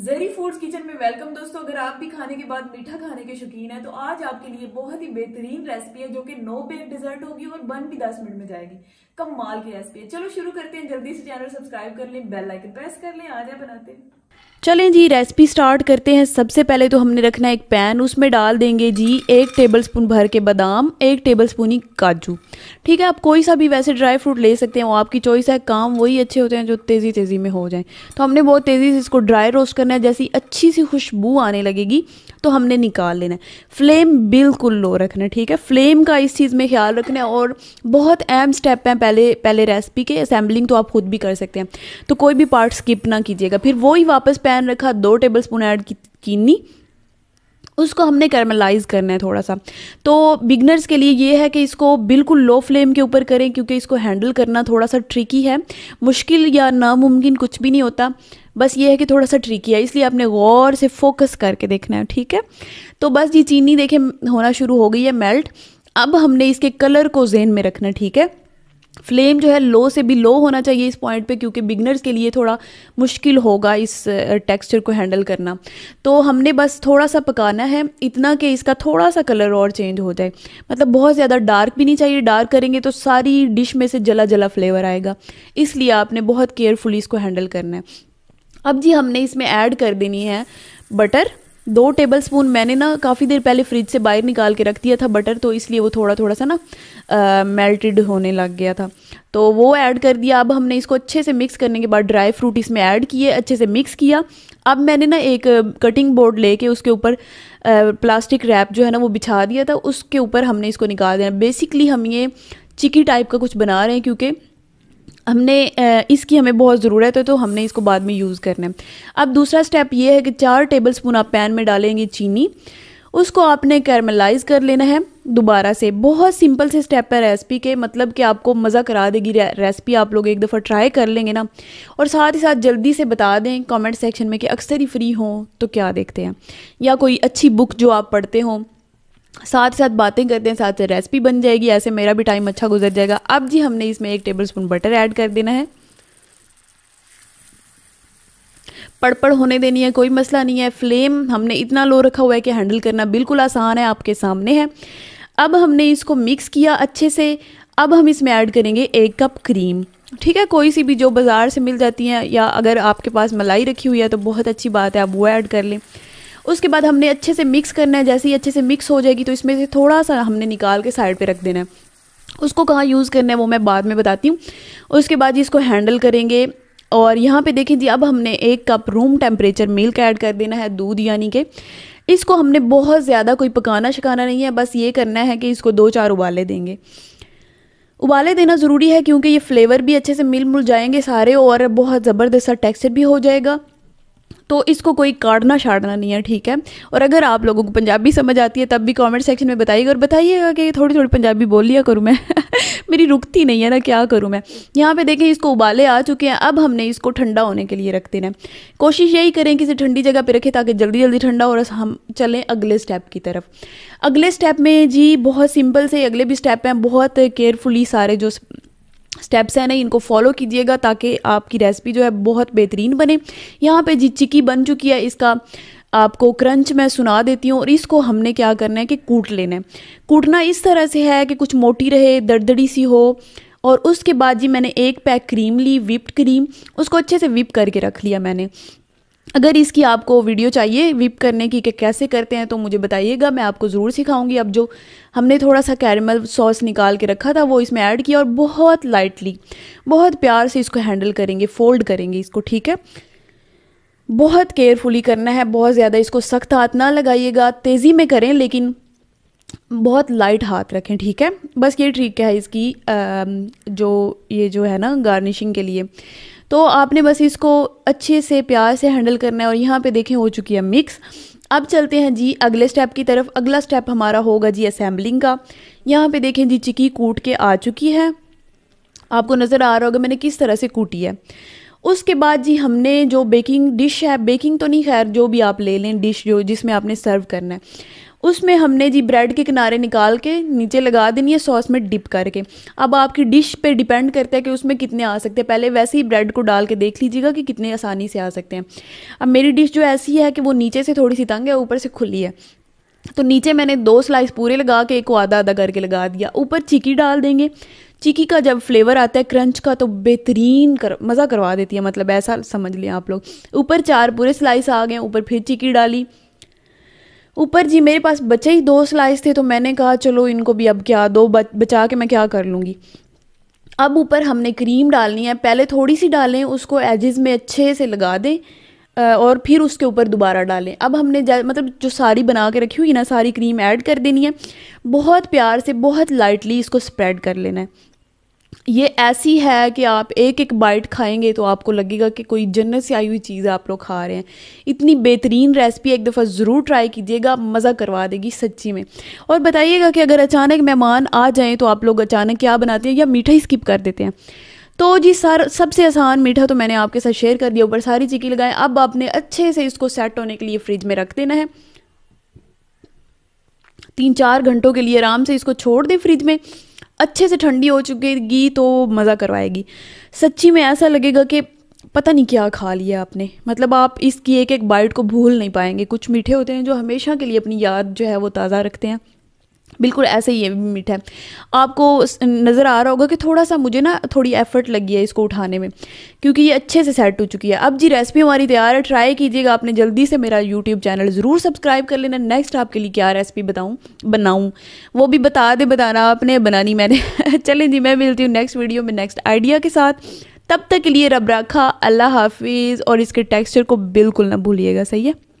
जरी foods kitchen में welcome दोस्तों अगर आप भी खाने के बाद मीठा खाने के शौकीन हैं तो आज आपके लिए बहुत ही बेहतरीन रेसिपी है जो कि नो बेक डिजर्ट होगी और बन भी 10 मिनट में जाएगी कमाल की रेसिपी है चलो शुरू करते हैं जल्दी से चैनल सब्सक्राइब कर लें बेल आइकन प्रेस कर लें आ जाए बनाते हैं चलें जी रेसिपी स्टार्ट करते हैं सबसे पहले तो हमने रखना एक पैन उसमें डाल देंगे जी एक टेबलस्पून भर के बादाम एक टेबलस्पून ही काजू ठीक है आप कोई सा भी वैसे ड्राई फ्रूट ले सकते हैं वो आपकी चॉइस है काम वही अच्छे होते हैं जो तेज़ी तेज़ी में हो जाएं तो हमने बहुत तेज़ी से इसको ड्राई रोस्ट करना है जैसी अच्छी सी खुशबू आने लगेगी तो हमने निकाल लेना है फ्लेम बिल्कुल लो रखना है ठीक है फ्लेम का इस चीज़ में ख्याल रखना है और बहुत अहम स्टेप है पहले पहले रेसिपी के असेंबलिंग तो आप खुद भी कर सकते हैं तो कोई भी पार्ट स्किप ना कीजिएगा फिर वही वापस पैन रखा दो टेबल स्पून ऐड की चीनी उसको हमने कैरमलाइज करना है थोड़ा सा तो बिगनर्स के लिए ये है कि इसको बिल्कुल लो फ्लेम के ऊपर करें क्योंकि इसको हैंडल करना थोड़ा सा ट्रिकी है मुश्किल या नामुमकिन कुछ भी नहीं होता बस ये है कि थोड़ा सा ट्रिकी है इसलिए आपने गौर से फोकस करके देखना है ठीक है तो बस ये चीनी देखें होना शुरू हो गई है मेल्ट अब हमने इसके कलर को जेन में रखना ठीक है फ्लेम जो है लो से भी लो होना चाहिए इस पॉइंट पे क्योंकि बिगनर्स के लिए थोड़ा मुश्किल होगा इस टेक्सचर को हैंडल करना तो हमने बस थोड़ा सा पकाना है इतना कि इसका थोड़ा सा कलर और चेंज हो जाए मतलब बहुत ज़्यादा डार्क भी नहीं चाहिए डार्क करेंगे तो सारी डिश में से जला जला फ्लेवर आएगा इसलिए आपने बहुत केयरफुली इसको हैंडल करना है अब जी हमने इसमें ऐड कर देनी है बटर दो टेबलस्पून मैंने ना काफ़ी देर पहले फ्रिज से बाहर निकाल के रख दिया था बटर तो इसलिए वो थोड़ा थोड़ा सा ना मेल्टेड होने लग गया था तो वो ऐड कर दिया अब हमने इसको अच्छे से मिक्स करने के बाद ड्राई फ्रूट इसमें ऐड किए अच्छे से मिक्स किया अब मैंने ना एक कटिंग बोर्ड लेके उसके ऊपर प्लास्टिक रैप जो है ना वो बिछा दिया था उसके ऊपर हमने इसको निकाल दिया बेसिकली हम ये चिकी टाइप का कुछ बना रहे हैं क्योंकि हमने इसकी हमें बहुत ज़रूरत है तो हमने इसको बाद में यूज़ करना है अब दूसरा स्टेप ये है कि चार टेबल स्पून आप पैन में डालेंगे चीनी उसको आपने कैरमलाइज कर लेना है दोबारा से बहुत सिंपल से स्टेप है रेसिपी के मतलब कि आपको मज़ा करा देगी रेसिपी आप लोग एक दफ़ा ट्राई कर लेंगे ना और साथ ही साथ जल्दी से बता दें कमेंट सेक्शन में कि अक्सर ही फ्री हो तो क्या देखते हैं या कोई अच्छी बुक जो आप पढ़ते हों साथ साथ बातें करते हैं साथ साथ रेसिपी बन जाएगी ऐसे मेरा भी टाइम अच्छा गुजर जाएगा अब जी हमने इसमें एक टेबलस्पून बटर ऐड कर देना है पड़ पड़ होने देनी है कोई मसला नहीं है फ्लेम हमने इतना लो रखा हुआ है कि हैंडल करना बिल्कुल आसान है आपके सामने है अब हमने इसको मिक्स किया अच्छे से अब हम इसमें ऐड करेंगे एक कप क्रीम ठीक है कोई सी भी जो बाज़ार से मिल जाती है या अगर आपके पास मलाई रखी हुई है तो बहुत अच्छी बात है आप वो ऐड कर लें उसके बाद हमने अच्छे से मिक्स करना है जैसे ही अच्छे से मिक्स हो जाएगी तो इसमें से थोड़ा सा हमने निकाल के साइड पे रख देना है उसको कहाँ यूज़ करना है वो मैं बाद में बताती हूँ उसके बाद इसको हैंडल करेंगे और यहाँ पे देखें जी अब हमने एक cup room temperature milk add कर देना है दूध यानी कि इसको हमने बहुत ज़्यादा कोई पकाना शकाना नहीं है बस ये करना है कि इसको दो चार उबाले देंगे उबाले देना ज़रूरी है क्योंकि ये फ्लेवर भी अच्छे से मिल मुल जाएंगे सारे और बहुत ज़बरदस्त सा टेक्सचर भी हो जाएगा तो इसको कोई काटना छाड़ना नहीं है ठीक है और अगर आप लोगों को पंजाबी समझ आती है तब भी कमेंट सेक्शन में बताइएगा और बताइएगा कि थोड़ी थोड़ी पंजाबी बोल लिया करूँ मैं मेरी रुकती नहीं है ना क्या करूँ मैं यहाँ पे देखें इसको उबाले आ चुके हैं अब हमने इसको ठंडा होने के लिए रख देना है कोशिश यही करें कि इसे ठंडी जगह पर रखें ताकि जल्दी जल्दी ठंडा हो और हम चलें अगले स्टेप की तरफ अगले स्टेप में जी बहुत सिंपल से अगले भी स्टेप हैं बहुत केयरफुली सारे जो स्टेप्स हैं ना इनको फॉलो कीजिएगा ताकि आपकी रेसिपी जो है बहुत बेहतरीन बने यहाँ पे जी चिकी बन चुकी है इसका आपको क्रंच मैं सुना देती हूँ और इसको हमने क्या करना है कि कूट लेना है कूटना इस तरह से है कि कुछ मोटी रहे दड़दड़ी सी हो और उसके बाद जी मैंने एक पैक क्रीम ली विप्ड क्रीम उसको अच्छे से विप करके रख लिया मैंने अगर इसकी आपको वीडियो चाहिए विप करने की कि कैसे करते हैं तो मुझे बताइएगा मैं आपको ज़रूर सिखाऊंगी अब जो हमने थोड़ा सा कैरमल सॉस निकाल के रखा था वो इसमें ऐड किया और बहुत लाइटली बहुत प्यार से इसको हैंडल करेंगे फोल्ड करेंगे इसको ठीक है बहुत केयरफुली करना है बहुत ज़्यादा इसको सख्त हाथ ना लगाइएगा तेज़ी में करें लेकिन बहुत लाइट हाथ रखें ठीक है बस ये ठीक है इसकी जो ये जो है ना गार्निशिंग के लिए तो आपने बस इसको अच्छे से प्यार से हैंडल करना है और यहाँ पे देखें हो चुकी है मिक्स अब चलते हैं जी अगले स्टेप की तरफ अगला स्टेप हमारा होगा जी असेंबलिंग का यहाँ पे देखें जी चिकी कूट के आ चुकी है आपको नज़र आ रहा होगा मैंने किस तरह से कूटी है उसके बाद जी हमने जो बेकिंग डिश है बेकिंग तो नहीं खैर जो भी आप ले लें डिश जो जिसमें आपने सर्व करना है उसमें हमने जी ब्रेड के किनारे निकाल के नीचे लगा देनी है सॉस में डिप करके अब आपकी डिश पे डिपेंड करता है कि उसमें कितने आ सकते हैं पहले वैसे ही ब्रेड को डाल के देख लीजिएगा कि कितने आसानी से आ सकते हैं अब मेरी डिश जो ऐसी है कि वो नीचे से थोड़ी सी तंग है ऊपर से खुली है तो नीचे मैंने दो स्लाइस पूरे लगा के एक को आधा आधा करके लगा दिया ऊपर चिकी डाल देंगे चिकी का जब फ्लेवर आता है क्रंच का तो बेहतरीन कर मज़ा करवा देती है मतलब ऐसा समझ लें आप लोग ऊपर चार पूरे स्लाइस आ गए ऊपर फिर चिकी डाली ऊपर जी मेरे पास बचे ही दो स्लाइस थे तो मैंने कहा चलो इनको भी अब क्या दो बचा के मैं क्या कर लूँगी अब ऊपर हमने क्रीम डालनी है पहले थोड़ी सी डालें उसको एजेस में अच्छे से लगा दें और फिर उसके ऊपर दोबारा डालें अब हमने मतलब जो सारी बना के रखी हुई ना सारी क्रीम ऐड कर देनी है बहुत प्यार से बहुत लाइटली इसको स्प्रेड कर लेना है ये ऐसी है कि आप एक एक बाइट खाएंगे तो आपको लगेगा कि कोई जन्नत से आई हुई चीज़ आप लोग खा रहे हैं इतनी बेहतरीन रेसिपी एक दफ़ा ज़रूर ट्राई कीजिएगा मज़ा करवा देगी सच्ची में और बताइएगा कि अगर अचानक मेहमान आ जाएं तो आप लोग अचानक क्या बनाते हैं या मीठा ही स्किप कर देते हैं तो जी सर सबसे आसान मीठा तो मैंने आपके साथ शेयर कर दिया ऊपर सारी चीकी लगाएं अब आपने अच्छे से इसको सेट होने के लिए फ्रिज में रख देना है तीन चार घंटों के लिए आराम से इसको छोड़ दें फ्रिज में अच्छे से ठंडी हो चुकेगी तो मज़ा करवाएगी सच्ची में ऐसा लगेगा कि पता नहीं क्या खा लिया आपने मतलब आप इसकी एक एक बाइट को भूल नहीं पाएंगे कुछ मीठे होते हैं जो हमेशा के लिए अपनी याद जो है वो ताज़ा रखते हैं बिल्कुल ऐसे ही ये भी मीठा है आपको नज़र आ रहा होगा कि थोड़ा सा मुझे ना थोड़ी एफर्ट लगी है इसको उठाने में क्योंकि ये अच्छे से सेट हो चुकी है अब जी रेसिपी हमारी तैयार है ट्राई कीजिएगा आपने जल्दी से मेरा यूट्यूब चैनल ज़रूर सब्सक्राइब कर लेना नेक्स्ट आपके लिए क्या रेसिपी बताऊँ बनाऊँ वो भी बता दे बताना आपने बनानी मैंने चलें जी मैं मिलती हूँ नेक्स्ट वीडियो में नेक्स्ट आइडिया के साथ तब तक के लिए रब रखा अल्लाह हाफिज़ और इसके टेक्स्चर को बिल्कुल ना भूलिएगा सही है